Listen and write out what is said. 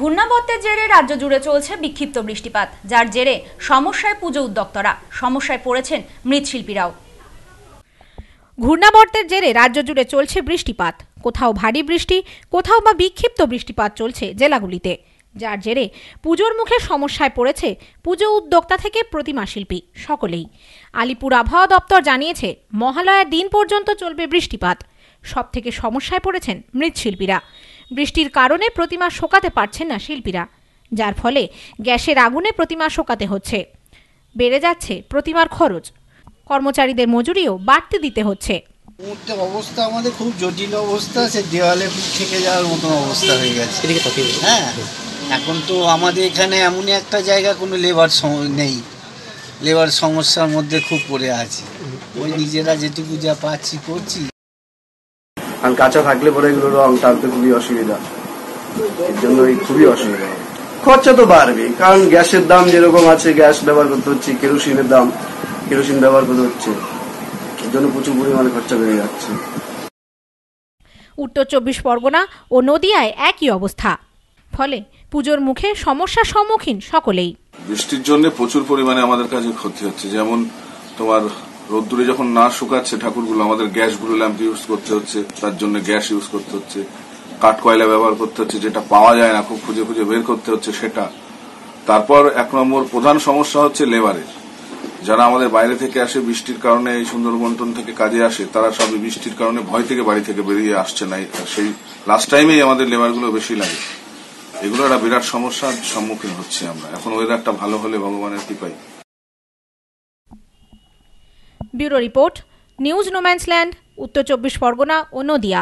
ঘূর্ণাবর্তের জেরে রাজ্য জুড়ে চলছে বিক্ষিপ্ত বৃষ্টিপাত যার জেরে সমস্যায় পুজো উদ্যোক্তরা সমস্যায় পড়েছেন মৃৎশিল্পীরাও ঘূর্ণাবর্তের জেরে রাজ্য জুড়ে চলছে বৃষ্টিপাত কোথাও ভারী বৃষ্টি কোথাও বা বিক্ষিপ্ত বৃষ্টিপাত চলছে জেলাগুলিতে যার জেরে পুজোর মুখে সমস্যায় পড়েছে পুজো উদ্যোক্তা থেকে প্রতিমা শিল্পী সকলেই আলিপুর আবহাওয়া দপ্তর জানিয়েছে মহালয়ার দিন পর্যন্ত চলবে বৃষ্টিপাত সব থেকে সমস্যায় পড়েছেন মৃৎশিল্পীরা বৃষ্টির কারণে প্রতিমা শোকাতে পারছেন না শিল্পীরা যার ফলে গ্যাসের আগুনে প্রতিমা শোকাতে হচ্ছে বেড়ে যাচ্ছে প্রতিমার খরচ কর্মচারীদের মজুরিও বাড়তে দিতে হচ্ছে মুহূর্তে অবস্থা আমাদের খুব জটিল অবস্থা আছে দেওয়ালে থেকে যাওয়ার মতন অবস্থা হয়ে গেছে হ্যাঁ এখন তো আমাদের এখানে এমনই একটা জায়গা কোনো লেবার নেই লেবার সমস্যার মধ্যে খুব পড়ে আছে ওই নিজেরা যেটুকু যা পাচ্ছি করছি কারণ কাঁচা থাকলে পরে এগুলো রং টানতে খুবই অসুবিধা এর জন্য খুবই অসুবিধা খরচা তো বাড়বে কারণ গ্যাসের দাম যেরকম আছে গ্যাস ব্যবহার করতে হচ্ছে কেরোসিনের দাম কেরোসিন ব্যবহার করতে হচ্ছে এর জন্য প্রচুর পরিমাণে খরচা বেড়ে যাচ্ছে উত্তর চব্বিশ পরগনা ও নদিয়ায় একই অবস্থা ফলে পুজোর মুখে সমস্যার সম্মুখীন সকলেই বৃষ্টির জন্য প্রচুর পরিমাণে আমাদের কাছে ক্ষতি হচ্ছে যেমন তোমার রোদ্দুরে যখন না শুকাচ্ছে ঠাকুরগুলো আমাদের গ্যাসগুলো ল্যাম্প ইউজ করতে হচ্ছে তার জন্য গ্যাস ইউজ করতে হচ্ছে কাঠ কয়লা ব্যবহার করতে হচ্ছে যেটা পাওয়া যায় না খুব খুঁজে খুঁজে বের করতে হচ্ছে সেটা তারপর এক নম্বর প্রধান সমস্যা হচ্ছে লেবারের যারা আমাদের বাইরে থেকে আসে বৃষ্টির কারণে এই সুন্দরবন্টন থেকে কাজে আসে তারা সবই বৃষ্টির কারণে ভয় থেকে বাড়ি থেকে বেরিয়ে আসছে না সেই লাস্ট টাইমেই আমাদের লেবারগুলো বেশি লাগে এগুলো একটা বিরাট সমস্যার সম্মুখীন হচ্ছে আমরা এখন ওয়েদারটা ভালো হলে ভগবানের কৃপায় ব্যুরো রিপোর্ট নিউজ নোম্যান্সল্যান্ড উত্তর চব্বিশ পরগনা ও নদিয়া